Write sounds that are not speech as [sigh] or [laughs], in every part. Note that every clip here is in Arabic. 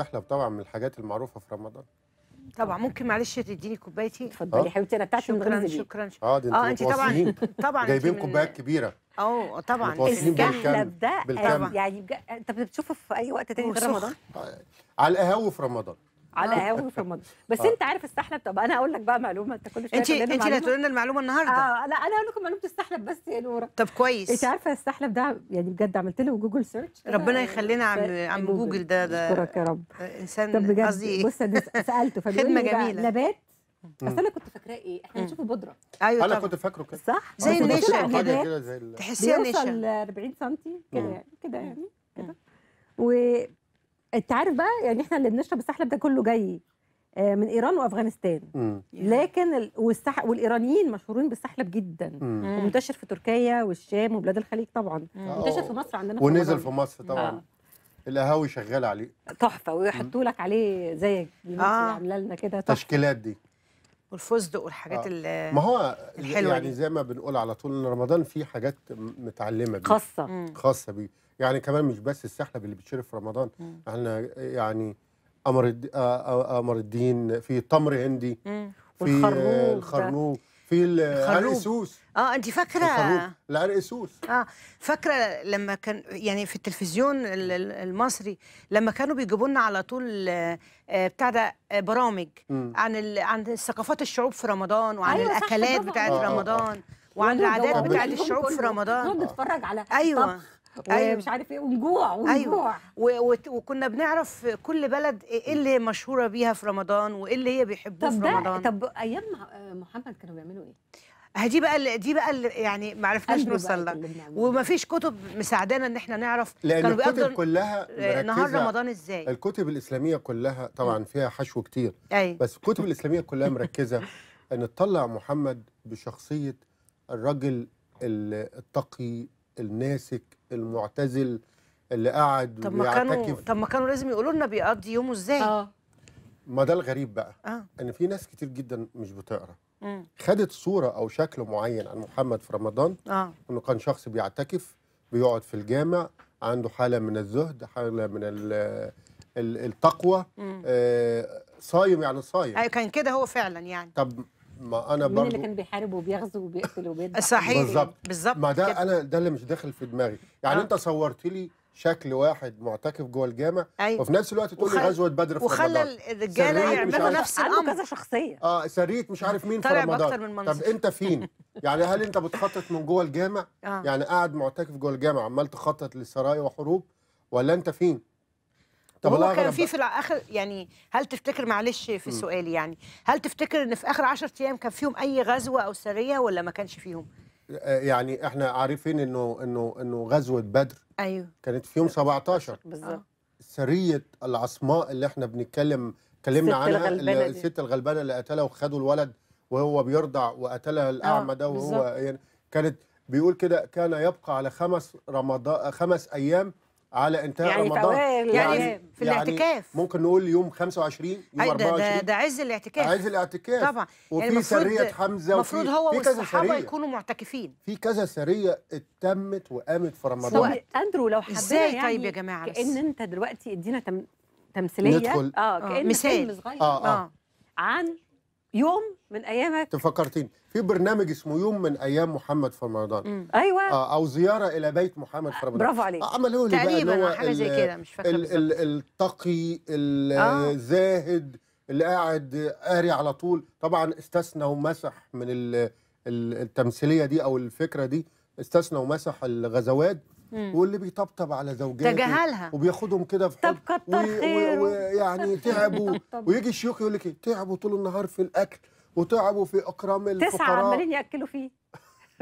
السحلب طبعا من الحاجات المعروفه في رمضان طبعا ممكن معلش تديني كوبايتي اتفضلي أه؟ حبيبتي انا بتاعتي من غير شكرا شكرا اه دي آه انت طبعا طبعا جايبين كوبايات كبيره اه طبعا الكهلب ده يعني انت بتشوفه في اي وقت تاني غير رمضان آه، على القهاوي في رمضان على قهوه آه. في رمضان بس آه. انت عارف السحلب طب انا اقول لك بقى معلومه انت كل شويه انت انت اللي لنا المعلومه النهارده اه لا انا هقول لكم معلومه السحلب بس يا نوره طب كويس انت عارفه السحلب ده يعني بجد عملت له جوجل سيرش ربنا آه، يخلينا عم عم جوجل ده ده اشكرك يا رب انسان قصدي إيه؟ بص سالته [laughs] خدمه جميله نبات بس انا كنت فاكراه ايه احنا بنشوفه بودره ايوه انا كنت فاكره كده صح زي النشا كده تحسيها نشا 40 سم كده يعني كده يعني كده انت عارف بقى يعني احنا اللي بنشرب السحلب ده كله جاي آه، من ايران وافغانستان لكن والسح... والايرانيين مشهورين بالسحلب جدا ومنتشر في تركيا والشام وبلاد الخليج طبعا آه. منتشر في مصر عندنا في ونزل في مصر طبعا آه. القهاوي شغاله عليه تحفه ويحطوا لك عليه زي اللي آه. عامله لنا كده التشكيلات دي والفستق والحاجات آه. ما هو الحلوه يعني دي. زي ما بنقول على طول ان رمضان فيه حاجات متعلمه بيه خاصه مم. خاصه بيه يعني كمان مش بس السحلب اللي بتشرب في رمضان مم. احنا يعني قمر آه، آه، آه، قمر الدين في تمر هندي في الخرنوق في العرقسوس اه انت فاكره العرقسوس اه فاكره لما كان يعني في التلفزيون المصري لما كانوا بيجيبوا لنا على طول بتاع ده برامج مم. عن ال... عن ثقافات الشعوب في رمضان وعن أيوة الاكلات بتاعت آه رمضان آه آه. وعن العادات بتاعت الشعوب في رمضان نقعد على ايوه طبخ أيوة. ومش عارف ايه ونجوع أيوة. ونجوع أيوة. وكنا بنعرف كل بلد ايه اللي مشهوره بيها في رمضان وايه اللي هي بيحبوه في رمضان طب ايام محمد كانوا بيعملوا ايه؟ هدي آه، بقى دي بقى يعني ما عرفناش نوصل لها وما فيش كتب مساعدانا ان احنا نعرف لان الكتب كلها آه، نهار رمضان ازاي الكتب الاسلاميه كلها طبعا فيها حشو كتير أي. بس الكتب الاسلاميه كلها مركزه [laughs] ان تطلع محمد بشخصيه الرجل التقي الناسك المعتزل اللي قعد طب ما كانوا طب ما كانوا لازم يقولوا لنا بيقضي يومه ازاي اه ما ده الغريب بقى آه. ان في ناس كتير جدا مش بتقرا مم. خدت صوره او شكل معين عن محمد في رمضان آه. انه كان شخص بيعتكف بيقعد في الجامع عنده حاله من الزهد حاله من الـ التقوى آه صايم يعني صايم أيوة كان كده هو فعلا يعني طب ما انا برضه اللي كان بيحارب وبيغزو وبيقتل وبيذبح صحيح بالظبط بالظبط ما ده كده. انا ده اللي مش داخل في دماغي يعني آه. انت صورت لي شكل واحد معتكف جوه الجامع أيوة. وفي نفس الوقت تقول لي وخل... غزوه بدر في وخلى رمضان وخلى الرجاله يعملوا نفس الامر كذا شخصيه اه سريت مش عارف مين في رمضان من طب انت فين [laughs] يعني هل انت بتخطط من جوه الجامع آه. يعني قاعد معتكف جوه الجامع عمال تخطط للسرايا وحروب ولا انت فين طب هو كان في في الاخر يعني هل تفتكر معلش في سؤالي يعني هل تفتكر ان في اخر 10 ايام كان فيهم اي غزوه او سريه ولا ما كانش فيهم؟ آه، يعني احنا عارفين انه انه انه غزوه بدر ايوه كانت في يوم 17 آه، بالظبط آه. سريه العصماء اللي احنا بنتكلم اتكلمنا عنها الست الغلبانه اللي قتلها وخدوا الولد وهو بيرضع وقتلها الاعمى ده وهو يعني كانت بيقول كده كان يبقى على خمس رمضان خمس ايام على آه، انتهاء يعني رمضان يعني, يعني في يعني الاعتكاف ممكن نقول يوم 25 يوم 24 ده, ده عز الاعتكاف عز الاعتكاف طبعا يعني وفي يعني سريه حمزه المفروض هو والصحابه يكونوا معتكفين في كذا سريه اتمت وقامت في رمضان اندرو لو حبينا ازاي يعني طيب يا يعني جماعه بس. كان انت دلوقتي ادينا تم... تمثيليه ندخل اه كان آه. مثال صغير آه،, آه. آه. عن يوم من ايامك تفكرتين في برنامج اسمه يوم من ايام محمد في رمضان ايوه آه او زياره الى بيت محمد في رمضان برافو عليك آه عمله لي تقريبا بقى حاجه زي كده مش فاكره التقي آه. الزاهد اللي قاعد قاري على طول طبعا استثنى ومسح من التمثيليه دي او الفكره دي استثنى ومسح الغزوات واللي بيطبطب على زوجاته تجاهلها وبياخدهم كده في طب كتر خير ويعني [laughs] تعبوا ويجي الشيوخ يقول لك إيه؟ تعبوا طول النهار في الاكل وتعبوا في اكرام الفقراء تسعه عمالين ياكلوا فيه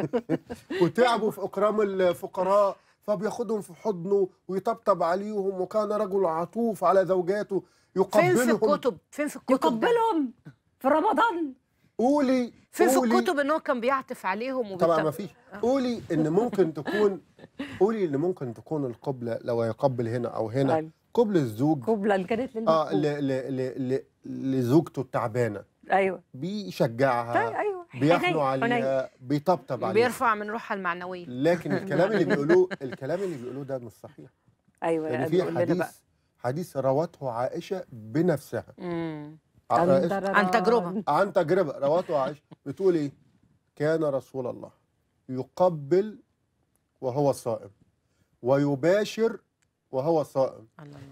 [laughs] وتعبوا في اكرام الفقراء فبياخدهم في حضنه ويطبطب عليهم وكان رجل عطوف على زوجاته يقبلهم فين في الكتب فين في الكتب يقبلهم في رمضان قولي فين في الكتب ان هو كان بيعطف عليهم طبعا ما فيش قولي ان ممكن تكون قولي ان ممكن تكون القبله لو هيقبل هنا او هنا طيب. قبل الزوج قبله كانت اه لزوجته التعبانه ايوه بيشجعها طيب، ايوه بيحنوا عليها بيطبطب عليها بيرفع من روحها المعنويه لكن [laughs] الكلام اللي بيقولوه الكلام اللي بيقولوه ده مش صحيح ايوه يعني في حديث بقى. حديث روته عائشه بنفسها امم عن تجربه عن تجربه روته عائشه بتقول ايه كان رسول الله يقبل وهو صائم ويباشر وهو صائم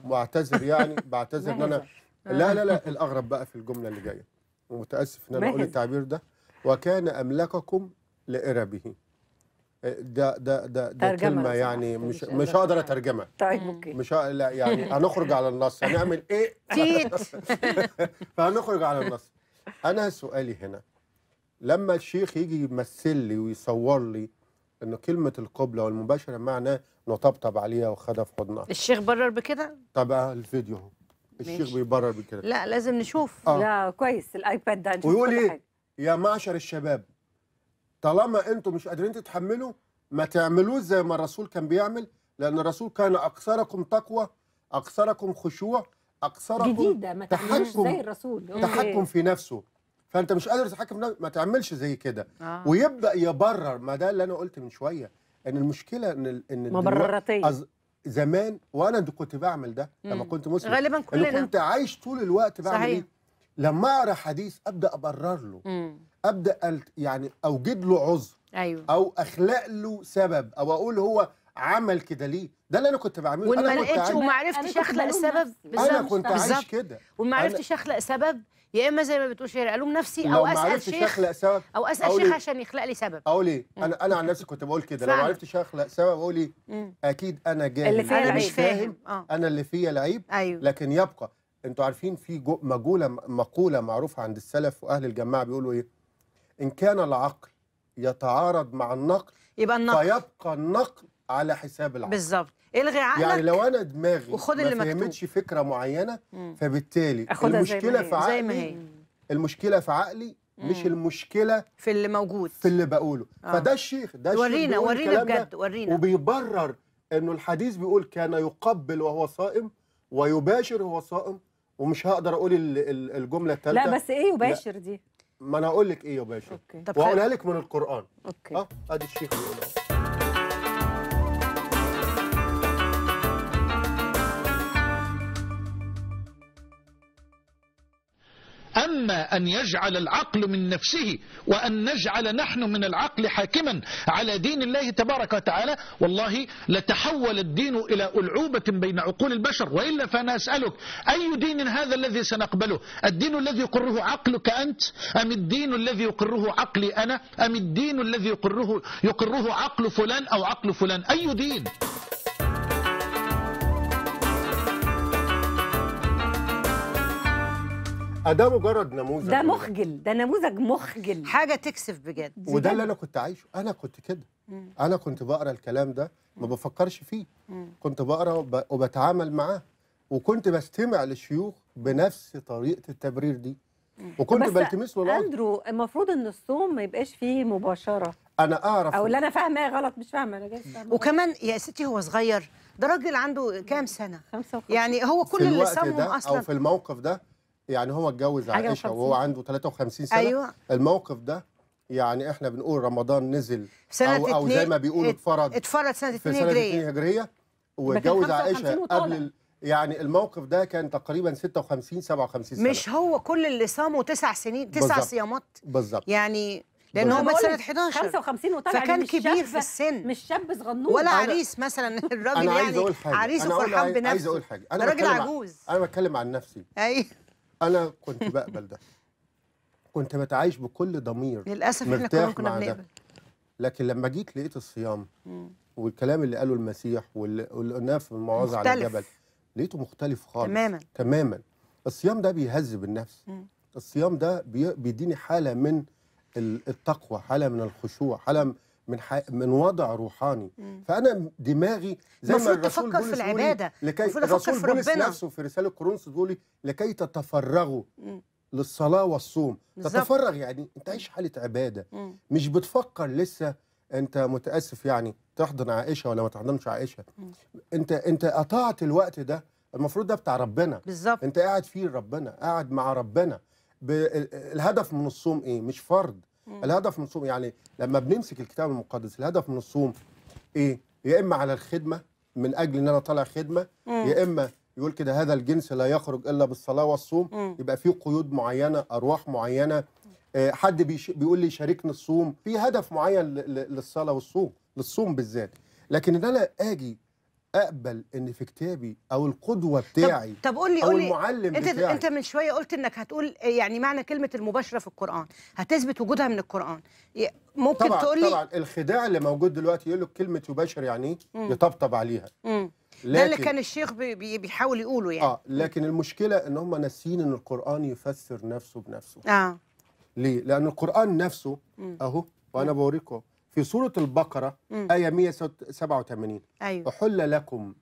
معتذر يعني بعتذر ان انا لا لا لا آه. الاغرب بقى في الجمله اللي جايه ومتاسف ان انا اقول التعبير ده وكان املككم لاربه ده ده ده, ده كلمه يعني مش مش هقدر اترجمها طيب اوكي مش لا يعني [laughs] هنخرج على النص هنعمل ايه [laughs] فهنخرج على النص انا سؤالي هنا لما الشيخ يجي يمثل لي ويصور لي ان كلمه القبله والمباشره معناه نطبطب عليها وخدها في حضنها الشيخ برر بكده طب آه، الفيديو الشيخ بيبرر بالكلام لا لازم نشوف آه. لا كويس الايباد ده نشوف ويقول ايه يا معشر الشباب طالما انتم مش قادرين تتحملوا ما تعملوش زي ما الرسول كان بيعمل لان الرسول كان اكثركم تقوى اكثركم خشوع اكثركم جديدة ما تحكم زي الرسول تحكم في نفسه فانت مش قادر تتحكم ما تعملش زي كده آه. ويبدا يبرر ما ده اللي انا قلت من شويه ان المشكله ان ان مبرراتيه زمان وانا كنت بعمل ده لما كنت مسلم غالبا كلنا اللي كنت عايش طول الوقت بعمل صحيح. ايه لما اقرا حديث ابدا ابرر له مم. ابدا يعني اوجد له عذر أيوة. او اخلق له سبب او اقول هو عمل كده ليه ده اللي انا كنت بعمله وما لقيتش وما عرفتش اخلق سبب انا كنت عايش كده وما عرفتش اخلق سبب يا اما زي ما بتقول شيخ العلوم نفسي او اسال شيخ سبب او اسال شيخ إيه؟ عشان يخلق لي سبب اقول ايه انا انا عن نفسي كنت بقول كده لو ما عرفتش اخلق سبب اقول ايه اكيد انا جاهل اللي فيا مش فاهم آه. انا اللي فيا لعيب أيوه. لكن يبقى انتوا عارفين في مقوله مقوله معروفه عند السلف واهل الجماعه بيقولوا ايه ان كان العقل يتعارض مع النقل يبقى النقل فيبقى النقل على حساب العقل بالظبط الغي عقلك يعني لو انا دماغي وخد اللي ما فهمتش فكره معينه فبالتالي المشكله في عقلي زي ما هي المشكله في عقلي مش المشكله في اللي موجود في اللي بقوله آه. فده الشيخ ده الشيخ ورينا ورينا بجد ورينا وبيبرر انه الحديث بيقول كان يقبل وهو صائم ويباشر وهو صائم ومش هقدر اقول الجمله الثالثه لا بس ايه يباشر لا. دي ما انا اقول لك ايه يباشر وهقولها لك من القران اوكي اه ادي الشيخ بيقولها أما أن يجعل العقل من نفسه وأن نجعل نحن من العقل حاكما على دين الله تبارك وتعالى والله لتحول الدين إلى ألعوبة بين عقول البشر وإلا فأنا أسألك أي دين هذا الذي سنقبله الدين الذي يقره عقلك أنت أم الدين الذي يقره عقلي أنا أم الدين الذي يقره, يقره عقل فلان أو عقل فلان أي دين آه، ده مجرد نموذج ده مخجل ده نموذج مخجل حاجه تكسف بجد وده اللي انا كنت عايشه انا كنت كده مم. انا كنت بقرا الكلام ده ما بفكرش فيه مم. كنت بقرا وبتعامل معاه وكنت بستمع للشيوخ بنفس طريقه التبرير دي وكنت بلتمس له اندرو المفروض ان الصوم ما يبقاش فيه مباشره انا اعرف او اللي انا فاهمه غلط مش فاهمه انا جاي فاهمه وكمان يا ستي هو صغير ده راجل عنده كام سنه 55 يعني هو كل اللي سمه اصلا او في الموقف ده يعني هو اتجوز عائشه وهو عنده 53 سنه أيوة. الموقف ده يعني احنا بنقول رمضان نزل سنة او او زي ما بيقولوا اتفرض اتفرض سنه 2 هجريه هجريه واتجوز عائشه قبل ال... يعني الموقف ده كان تقريبا 56 57 سنه مش هو كل اللي صاموا تسع سنين تسع صيامات بالظبط يعني لان هو مات سنه 11 55 وطلع فكان يعني كبير في السن مش شاب صغنون ولا عريس مثلا [laughs] الراجل يعني عريس وفرحان بنفسه انا عايز يعني اقول حاجه انا راجل عجوز انا بتكلم عن نفسي ايوه انا كنت بقبل ده كنت بتعايش بكل ضمير للاسف احنا كنا بنقبل لكن لما جيت لقيت الصيام مم. والكلام اللي قاله المسيح واللي قلناه في المواعظ على الجبل لقيته مختلف خالص تماما تماما الصيام ده بيهذب النفس مم. الصيام ده بيديني حاله من التقوى حاله من الخشوع حاله من حي... من وضع روحاني مم. فانا دماغي زي ما الرسول تفكر في العباده لكي الرسول في ربنا نفسه في رساله كورنثوس بيقول لكي تتفرغوا للصلاه والصوم بالزبط. تتفرغ يعني انت عايش حاله عباده مم. مش بتفكر لسه انت متاسف يعني تحضن عائشه ولا ما تحضنش عائشه مم. انت انت قطعت الوقت ده المفروض ده بتاع ربنا بالزبط. انت قاعد فيه ربنا قاعد مع ربنا ب... الهدف من الصوم ايه مش فرض الهدف من الصوم يعني لما بنمسك الكتاب المقدس الهدف من الصوم ايه يا اما على الخدمه من اجل ان انا طالع خدمه يا اما يقول كده هذا الجنس لا يخرج الا بالصلاه والصوم مم. يبقى في قيود معينه ارواح معينه آه، حد بيقول لي شاركني الصوم في هدف معين للصلاه والصوم للصوم بالذات لكن ان انا اجي اقبل ان في كتابي او القدوه بتاعي طب, طب قول لي قول لي المعلم انت بتاعي. انت من شويه قلت انك هتقول يعني معنى كلمه المباشره في القران هتثبت وجودها من القران ممكن طبعًا تقول لي طبعا الخداع اللي موجود دلوقتي يقول لك كلمه يباشر يعني ايه يطبطب عليها امم ده اللي كان الشيخ بي بي بيحاول يقوله يعني اه لكن المشكله ان هم ناسيين ان القران يفسر نفسه بنفسه اه ليه لان القران نفسه اهو وانا بوريكم في سورة البقرة مم. آية 187 أيوة. أحل لكم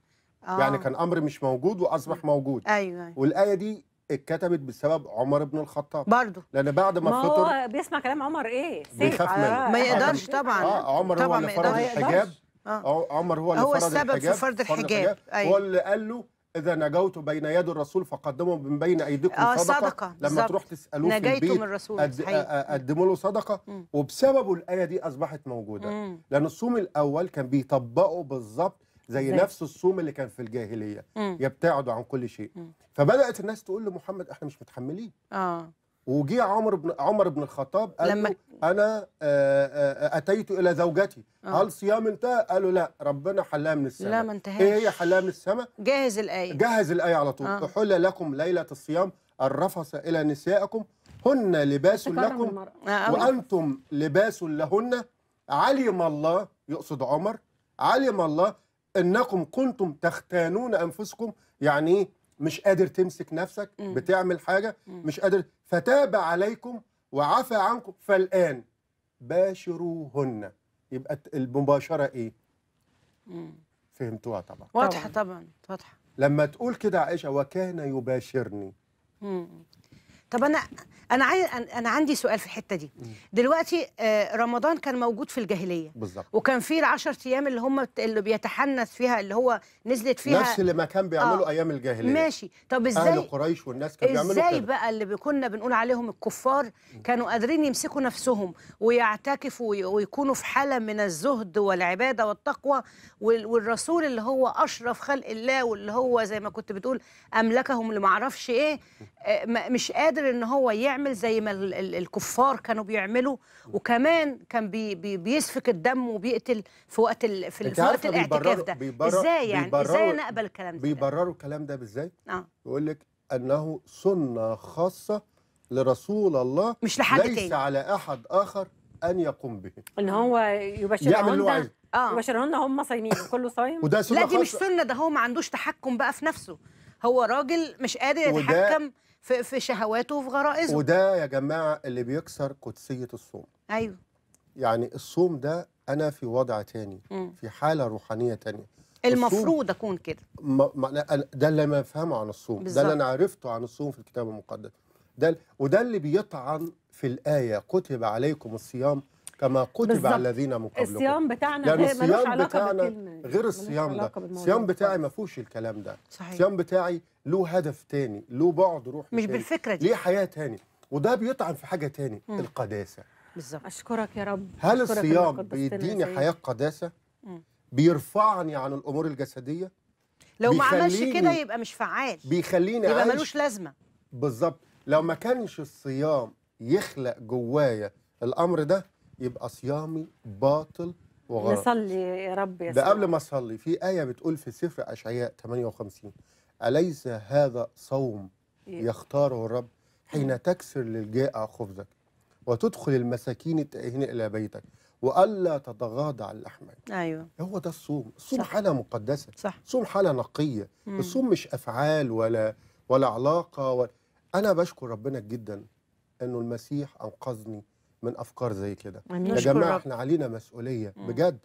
آه. يعني كان أمر مش موجود وأصبح مم. موجود أيوة. أيوة. والآية دي اتكتبت بسبب عمر بن الخطاب برضه لأن بعد ما, ما فطر هو بيسمع كلام عمر إيه بيخاف آه، منه ما يقدرش طبعا آه عمر طبعا هو اللي فرض الحجاب آه. آه. عمر هو اللي هو فرض السبب الحجاب في فرض الحجاب, الحجاب. أيوة. هو اللي قال له إذا نجوت بين يد الرسول فقدموا من بين أيديكم آه صدقة, صدقة لما بالزبط. تروح تسألوه في البيت من الرسول أد... قدموا له صدقة وبسببه الآية دي أصبحت موجودة مم. لأن الصوم الأول كان بيطبقه بالظبط زي زي نفس الصوم اللي كان في الجاهلية مم. يبتعدوا عن كل شيء مم. فبدأت الناس تقول لمحمد إحنا مش متحملين آه. وجي عمر بن عمر بن الخطاب قال لما انا آه، آه، آه، اتيت الى زوجتي أوه. هل صيام انتهى قالوا لا ربنا حلاها من السماء لا ما انتهاش ايه هي حلاها من السماء جهز الايه جهز الايه على طول تحل احل لكم ليله الصيام الرفث الى نسائكم هن لباس لكم وانتم لباس لهن علم الله يقصد عمر علم الله انكم كنتم تختانون انفسكم يعني ايه مش قادر تمسك نفسك بتعمل حاجه مش قادر فتاب عليكم وعفى عنكم فالآن باشروهن يبقى المباشرة إيه؟ فهمتوها طبعا واضحة طبعا واضحة لما تقول كده عائشة وكان يباشرني طب انا انا عايز انا عندي سؤال في الحته دي دلوقتي آه، رمضان كان موجود في الجاهليه بالظبط وكان في ال10 ايام اللي هم اللي بيتحنث فيها اللي هو نزلت فيها نفس اللي ما كان بيعملوا آه. ايام الجاهليه ماشي طب ازاي اهل قريش والناس كانوا بيعملوا ازاي بقى اللي كنا بنقول عليهم الكفار كانوا قادرين يمسكوا نفسهم ويعتكفوا ويكونوا في حاله من الزهد والعباده والتقوى والرسول اللي هو اشرف خلق الله واللي هو زي ما كنت بتقول املكهم اللي آه، ما اعرفش ايه مش قادر قدر ان هو يعمل زي ما الكفار كانوا بيعملوا وكمان كان بي بي بيسفك الدم وبيقتل في وقت ال في, في وقت الاعتكاف ده بيبرر ازاي يعني ازاي نقبل الكلام ده بيبرروا الكلام ده بازاي؟ اه يقول لك انه سنه خاصه لرسول الله مش لحد ليس تاني. على احد اخر ان يقوم به ان هو يعمل يبشرهن اه يبشرهن هم صايمين كله صايم وده سنة لا دي مش سنه ده هو ما عندوش تحكم بقى في نفسه هو راجل مش قادر يتحكم في, في شهواته وفي غرائزه وده يا جماعه اللي بيكسر قدسيه الصوم ايوه يعني الصوم ده انا في وضع تاني م. في حاله روحانيه تانية المفروض اكون كده ده اللي انا فهمه عن الصوم بالزبط. ده اللي انا عرفته عن الصوم في الكتاب المقدس ده وده اللي بيطعن في الايه كتب عليكم الصيام كما كتب على الذين من قبلكم الصيام بتاعنا لأن الصيام بتاعنا غير الصيام ده الصيام بتاعي ما فيهوش الكلام ده صحيح. الصيام بتاعي له هدف تاني له بعد روحي مش تاني. بالفكره دي ليه حياه تاني وده بيطعن في حاجه تاني مم. القداسه بالظبط اشكرك يا رب هل الصيام بيديني حياه قداسه بيرفعني عن الامور الجسديه لو ما عملش كده يبقى مش فعال بيخليني يبقى ملوش لازمه بالظبط لو ما كانش الصيام يخلق جوايا الامر ده يبقى صيامي باطل وغلط نصلي يا رب يا ده قبل ما اصلي في ايه بتقول في سفر اشعياء 58 اليس هذا صوم إيه. يختاره الرب حين إيه. تكسر للجائع خبزك وتدخل المساكين التائهين الى بيتك والا تتغاضى عن الاحمال ايوه هو ده الصوم الصوم صح. حاله مقدسه صح. صوم حاله نقيه مم. الصوم مش افعال ولا ولا علاقه ولا انا بشكر ربنا جدا انه المسيح انقذني من افكار زي كده يا جماعه احنا علينا مسؤوليه مم. بجد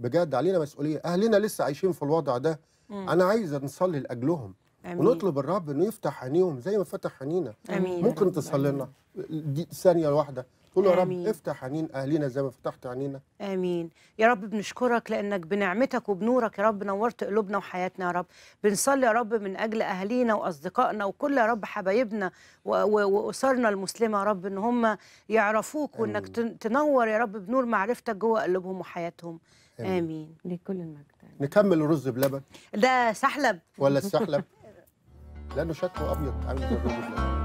بجد علينا مسؤوليه اهلنا لسه عايشين في الوضع ده مم. انا عايز نصلي لاجلهم أمين. ونطلب الرب انه يفتح عينيهم زي ما فتح عينينا ممكن تصلي لنا ثانيه واحده قول يا رب افتح عنين اهالينا زي ما فتحت عنينا امين يا رب بنشكرك لانك بنعمتك وبنورك يا رب نورت قلوبنا وحياتنا يا رب بنصلي يا رب من اجل اهالينا واصدقائنا وكل يا رب حبايبنا واسرنا المسلمه يا رب ان هم يعرفوك آمين. وانك تنور يا رب بنور معرفتك جوه قلوبهم وحياتهم امين, آمين. لكل المجد نكمل الرز بلبن ده سحلب ولا السحلب [laughs] لانه شكله ابيض عامل زي الرز بلبن